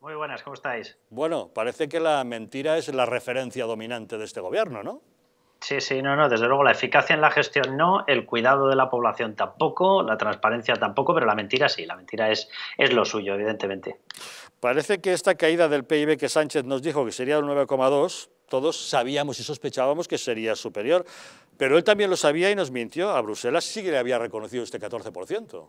Muy buenas, ¿cómo estáis? Bueno, parece que la mentira es la referencia dominante de este gobierno, ¿no? Sí, sí, no, no, desde luego la eficacia en la gestión no, el cuidado de la población tampoco, la transparencia tampoco, pero la mentira sí, la mentira es, es lo suyo, evidentemente. Parece que esta caída del PIB que Sánchez nos dijo que sería el 9,2, todos sabíamos y sospechábamos que sería superior, pero él también lo sabía y nos mintió, a Bruselas sí que le había reconocido este 14%.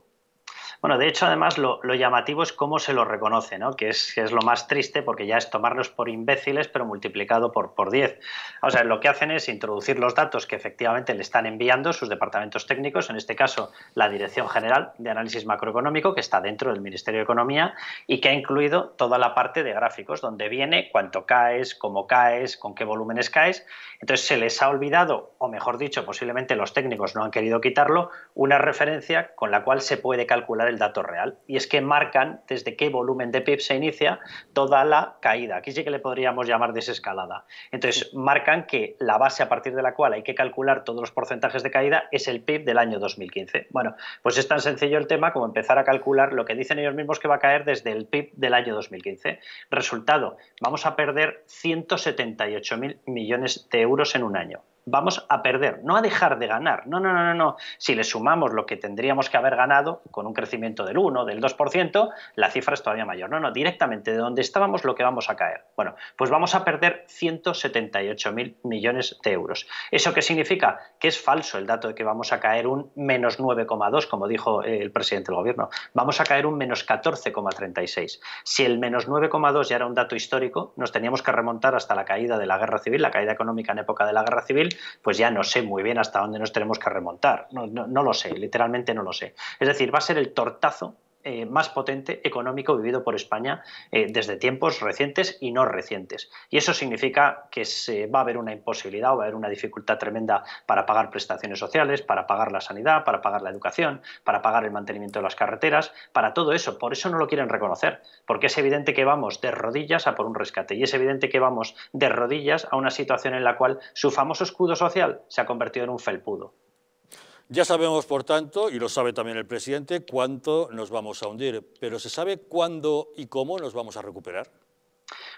Bueno, de hecho, además, lo, llamativo es cómo se lo reconoce, Que es, lo más triste porque ya es tomarlos por imbéciles, pero multiplicado por, por 10. O sea, lo que hacen es introducir los datos que efectivamente le están enviando sus departamentos técnicos, en este caso la Dirección General de Análisis Macroeconómico, que está dentro del Ministerio de Economía y que ha incluido toda la parte de gráficos, donde viene cuánto caes, cómo caes, con qué volúmenes caes. Entonces, se les ha olvidado, o mejor dicho, posiblemente los técnicos no han querido quitarlo, una referencia con la cual se puede calcular el dato real. Y es que marcan desde qué volumen de PIB se inicia toda la caída. Aquí sí que le podríamos llamar desescalada. Entonces, marcan que la base a partir de la cual hay que calcular todos los porcentajes de caída es el PIB del año 2015. Bueno, pues es tan sencillo el tema como empezar a calcular lo que dicen ellos mismos que va a caer desde el PIB del año 2015. Resultado, vamos a perder 178.000 millones de euros en un año vamos a perder, no a dejar de ganar. No, no, no, no, no. Si le sumamos lo que tendríamos que haber ganado con un crecimiento del 1, del 2%, la cifra es todavía mayor. No, no, directamente de donde estábamos lo que vamos a caer. Bueno, pues vamos a perder 178.000 millones de euros. ¿Eso qué significa? Que es falso el dato de que vamos a caer un menos 9,2, como dijo eh, el presidente del gobierno. Vamos a caer un menos 14,36. Si el menos 9,2 ya era un dato histórico, nos teníamos que remontar hasta la caída de la guerra civil, la caída económica en época de la guerra civil, pues ya no sé muy bien hasta dónde nos tenemos que remontar. No, lo sé, literalmente no lo sé. Es decir, va a ser el tortazo eh, más potente económico vivido por España eh, desde tiempos recientes y no recientes. Y eso significa que se va a haber una imposibilidad o va a haber una dificultad tremenda para pagar prestaciones sociales, para pagar la sanidad, para pagar la educación, para pagar el mantenimiento de las carreteras, para todo eso. Por eso no lo quieren reconocer, porque es evidente que vamos de rodillas a por un rescate y es evidente que vamos de rodillas a una situación en la cual su famoso escudo social se ha convertido en un felpudo. Ya sabemos, por tanto, y lo sabe también el presidente, cuánto nos vamos a hundir, pero ¿se sabe cuándo y cómo nos vamos a recuperar?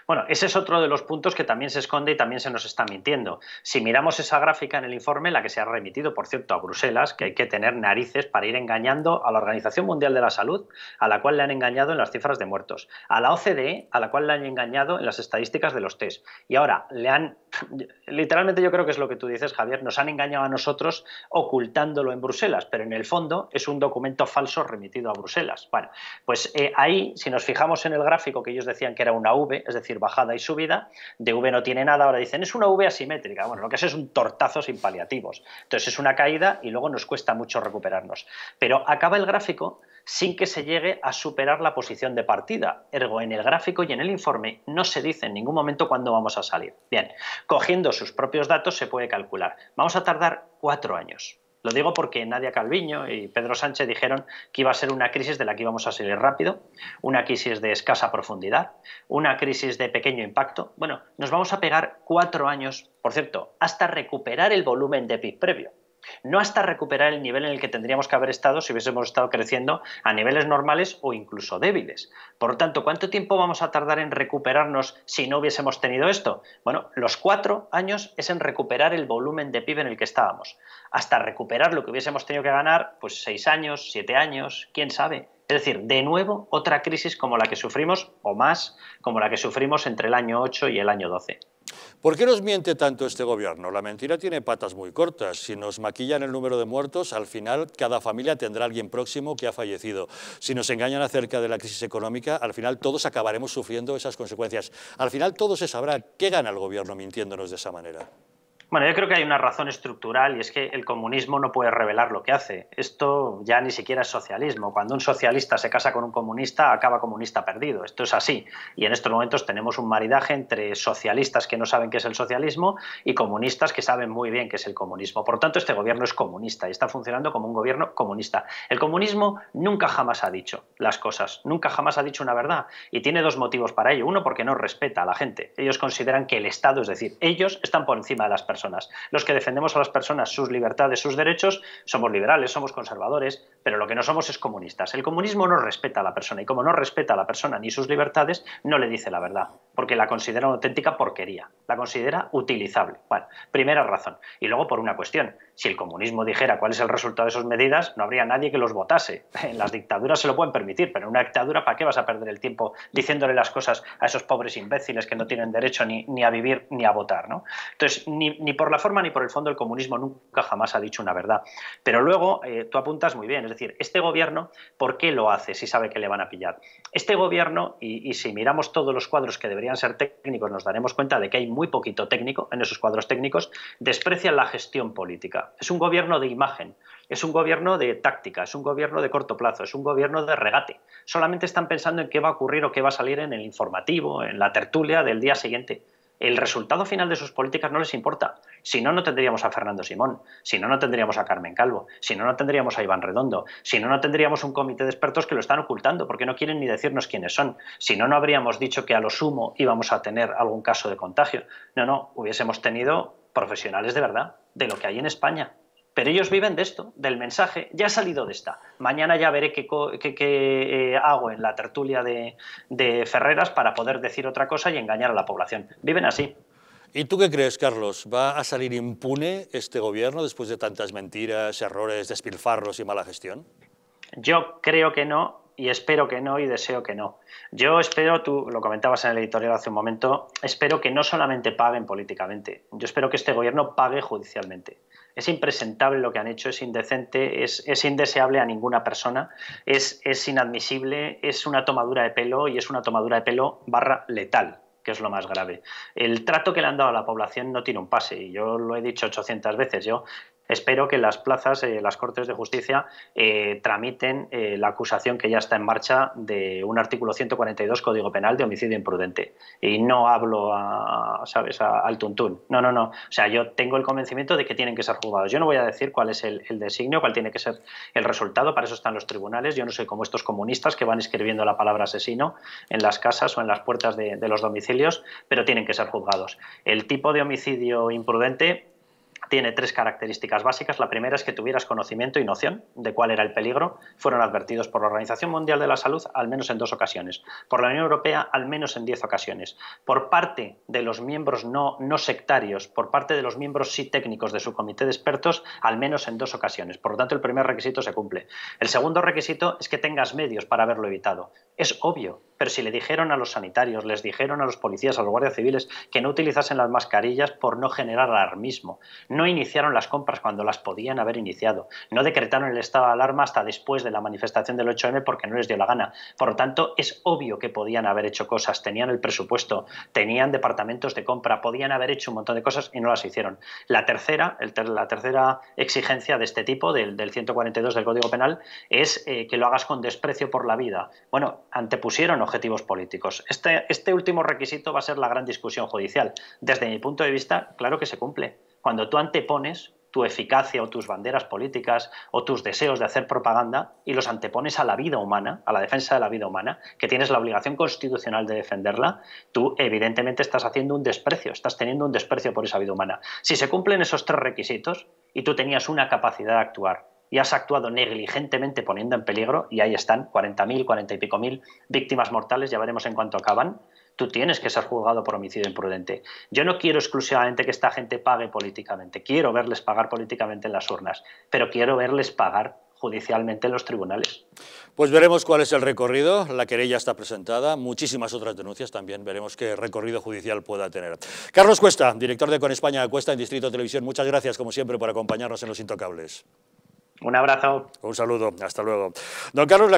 Bueno, ese es otro de los puntos que también se esconde y también se nos está mintiendo. Si miramos esa gráfica en el informe, la que se ha remitido, por cierto, a Bruselas, que hay que tener narices para ir engañando a la Organización Mundial de la Salud, a la cual le han engañado en las cifras de muertos, a la OCDE, a la cual le han engañado en las estadísticas de los test. Y ahora le han, literalmente yo creo que es lo que tú dices, Javier, nos han engañado a nosotros ocultándolo en Bruselas, pero en el fondo es un documento falso remitido a Bruselas. Bueno, pues eh, ahí, si nos fijamos en el gráfico que ellos decían que era una V, es decir, bajada y subida, de V no tiene nada, ahora dicen es una V asimétrica, bueno, lo que es es un tortazo sin paliativos, entonces es una caída y luego nos cuesta mucho recuperarnos, pero acaba el gráfico sin que se llegue a superar la posición de partida, ergo en el gráfico y en el informe no se dice en ningún momento cuándo vamos a salir. Bien, cogiendo sus propios datos se puede calcular, vamos a tardar cuatro años lo digo porque Nadia Calviño y Pedro Sánchez dijeron que iba a ser una crisis de la que íbamos a salir rápido, una crisis de escasa profundidad, una crisis de pequeño impacto. Bueno, nos vamos a pegar cuatro años, por cierto, hasta recuperar el volumen de PIB previo no hasta recuperar el nivel en el que tendríamos que haber estado si hubiésemos estado creciendo a niveles normales o incluso débiles. Por lo tanto, ¿cuánto tiempo vamos a tardar en recuperarnos si no hubiésemos tenido esto? Bueno, los cuatro años es en recuperar el volumen de PIB en el que estábamos. Hasta recuperar lo que hubiésemos tenido que ganar, pues seis años, siete años, quién sabe. Es decir, de nuevo otra crisis como la que sufrimos, o más, como la que sufrimos entre el año 8 y el año 12. ¿Por qué nos miente tanto este gobierno? La mentira tiene patas muy cortas. Si nos maquillan el número de muertos, al final cada familia tendrá alguien próximo que ha fallecido. Si nos engañan acerca de la crisis económica, al final todos acabaremos sufriendo esas consecuencias. Al final todo se sabrá. ¿Qué gana el gobierno mintiéndonos de esa manera? Bueno, yo creo que hay una razón estructural y es que el comunismo no puede revelar lo que hace. Esto ya ni siquiera es socialismo. Cuando un socialista se casa con un comunista, acaba comunista perdido. Esto es así. Y en estos momentos tenemos un maridaje entre socialistas que no saben qué es el socialismo y comunistas que saben muy bien qué es el comunismo. Por tanto, este gobierno es comunista y está funcionando como un gobierno comunista. El comunismo nunca jamás ha dicho las cosas, nunca jamás ha dicho una verdad. Y tiene dos motivos para ello. Uno, porque no respeta a la gente. Ellos consideran que el Estado, es decir, ellos están por encima de las personas los que defendemos a las personas sus libertades, sus derechos, somos liberales, somos conservadores, pero lo que no somos es comunistas. El comunismo no respeta a la persona y como no respeta a la persona ni sus libertades, no le dice la verdad, porque la considera una auténtica porquería, la considera utilizable. Bueno, primera razón. Y luego por una cuestión, si el comunismo dijera cuál es el resultado de esas medidas, no habría nadie que los votase. En las dictaduras se lo pueden permitir, pero en una dictadura, ¿para qué vas a perder el tiempo diciéndole las cosas a esos pobres imbéciles que no tienen derecho ni, a vivir ni a votar? Entonces, ni, por la forma ni por el fondo, el comunismo nunca jamás ha dicho una verdad. Pero luego eh, tú apuntas muy bien, es decir, este gobierno, ¿por qué lo hace si sabe que le van a pillar? Este gobierno, y, si miramos todos los cuadros que deberían ser técnicos, nos daremos cuenta de que hay muy poquito técnico en esos cuadros técnicos, Desprecia la gestión política es un gobierno de imagen, es un gobierno de táctica, es un gobierno de corto plazo, es un gobierno de regate. Solamente están pensando en qué va a ocurrir o qué va a salir en el informativo, en la tertulia del día siguiente. El resultado final de sus políticas no les importa. Si no, no tendríamos a Fernando Simón, si no, no tendríamos a Carmen Calvo, si no, no tendríamos a Iván Redondo, si no, no tendríamos un comité de expertos que lo están ocultando porque no quieren ni decirnos quiénes son, si no, no habríamos dicho que a lo sumo íbamos a tener algún caso de contagio. No, no, hubiésemos tenido profesionales de verdad, de lo que hay en España. Pero ellos viven de esto, del mensaje. Ya ha salido de esta. Mañana ya veré qué, eh, hago en la tertulia de, de Ferreras para poder decir otra cosa y engañar a la población. Viven así. ¿Y tú qué crees, Carlos? ¿Va a salir impune este gobierno después de tantas mentiras, errores, despilfarros y mala gestión? Yo creo que no y espero que no y deseo que no. Yo espero, tú lo comentabas en el editorial hace un momento, espero que no solamente paguen políticamente, yo espero que este gobierno pague judicialmente. Es impresentable lo que han hecho, es indecente, es, indeseable a ninguna persona, es, es inadmisible, es una tomadura de pelo y es una tomadura de pelo barra letal que es lo más grave. El trato que le han dado a la población no tiene un pase, y yo lo he dicho 800 veces. Yo espero que las plazas, eh, las Cortes de Justicia, eh, tramiten eh, la acusación que ya está en marcha de un artículo 142 Código Penal de homicidio imprudente. Y no hablo ¿sabes?, al tuntún. No, no, no. O sea, yo tengo el convencimiento de que tienen que ser juzgados. Yo no voy a decir cuál es el, designio, cuál tiene que ser el resultado. Para eso están los tribunales. Yo no soy como estos comunistas que van escribiendo la palabra asesino en las casas o en las puertas de los domicilios, pero tienen que ser juzgados. El tipo de homicidio imprudente tiene tres características básicas. La primera es que tuvieras conocimiento y noción de cuál era el peligro. Fueron advertidos por la Organización Mundial de la Salud al menos en dos ocasiones, por la Unión Europea al menos en diez ocasiones, por parte de los miembros no, no sectarios, por parte de los miembros sí técnicos de su comité de expertos al menos en dos ocasiones. Por lo tanto, el primer requisito se cumple. El segundo requisito es que tengas medios para haberlo evitado. Es obvio, pero si le dijeron a los sanitarios, les dijeron a los policías, a los guardias civiles que no utilizasen las mascarillas por no generar alarmismo, no no iniciaron las compras cuando las podían haber iniciado, no decretaron el estado de alarma hasta después de la manifestación del 8M porque no les dio la gana. Por lo tanto, es obvio que podían haber hecho cosas, tenían el presupuesto, tenían departamentos de compra, podían haber hecho un montón de cosas y no las hicieron. La tercera, la tercera exigencia de este tipo, del, 142 del Código Penal, es eh, que lo hagas con desprecio por la vida. Bueno, antepusieron objetivos políticos. Este, este último requisito va a ser la gran discusión judicial. Desde mi punto de vista, claro que se cumple cuando tú antepones tu eficacia o tus banderas políticas o tus deseos de hacer propaganda y los antepones a la vida humana, a la defensa de la vida humana, que tienes la obligación constitucional de defenderla, tú evidentemente estás haciendo un desprecio, estás teniendo un desprecio por esa vida humana. Si se cumplen esos tres requisitos y tú tenías una capacidad de actuar y has actuado negligentemente poniendo en peligro, y ahí están 40.000, 40 y pico mil víctimas mortales, ya veremos en cuanto acaban, tú tienes que ser juzgado por homicidio imprudente. Yo no quiero exclusivamente que esta gente pague políticamente, quiero verles pagar políticamente en las urnas, pero quiero verles pagar judicialmente en los tribunales. Pues veremos cuál es el recorrido, la querella está presentada, muchísimas otras denuncias también, veremos qué recorrido judicial pueda tener. Carlos Cuesta, director de Con España Cuesta en Distrito Televisión, muchas gracias como siempre por acompañarnos en Los Intocables. Un abrazo. Un saludo, hasta luego. Don Carlos